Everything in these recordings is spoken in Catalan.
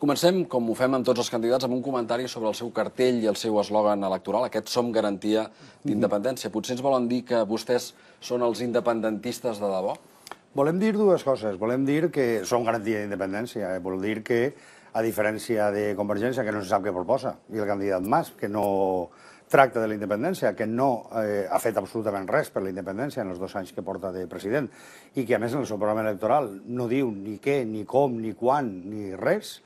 Comencem, com ho fem amb tots els candidats, amb un comentari sobre el seu cartell i el seu eslògan electoral, aquest Som garantia d'independència. Mhm. Potser ens volen dir que vostès són els independentistes de debò? Volem dir dues coses. Volem dir que som garantia d'independència. Eh? Vol dir que, a diferència de Convergència, que no se sap què proposa, i el candidat Mas, que no tracta de la independència, que no eh, ha fet absolutament res per la independència en els dos anys que porta de president, i que, a més, en el seu programa electoral no diu ni què, ni com, ni quan, ni res,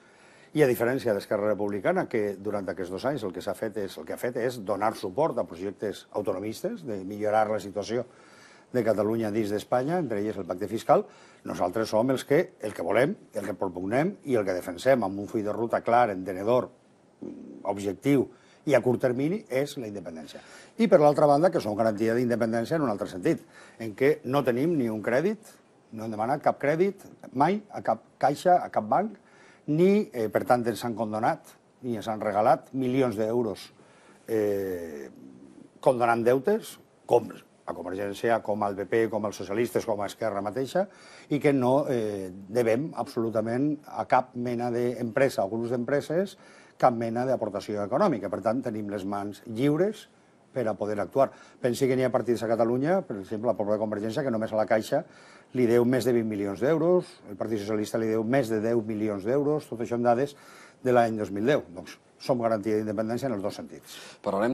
i a diferència d'Esquerra Republicana, que durant aquests dos anys el que s'ha fet és el que ha fet és donar suport a projectes autonomistes, de millorar la situació de Catalunya dins d'Espanya, entre elles el pacte fiscal, nosaltres som els que, el que volem, el que propugnem i el que defensem amb un full de ruta clar, entenedor, objectiu i a curt termini és la independència. I per l'altra banda, que som garantia d'independència en un altre sentit, en què no tenim ni un crèdit, no hem demanat cap crèdit mai a cap caixa, a cap banc, ni, eh, per tant, ens han condonat, ni ens han regalat milions d'euros eh, condonant deutes, com a Convergència, com al PP, com als socialistes, com a Esquerra mateixa, i que no eh, devem absolutament a cap mena d'empresa o grups d'empreses cap mena d'aportació econòmica. Per tant, tenim les mans lliures per a poder actuar. Pensi que n'hi ha partits a Catalunya, per exemple, la de Convergència, que només a la Caixa li deu més de 20 milions d'euros, el Partit Socialista li deu més de 10 milions d'euros, tot això amb dades de l'any 2010. Doncs som garantia d'independència en els dos sentits. Parlarem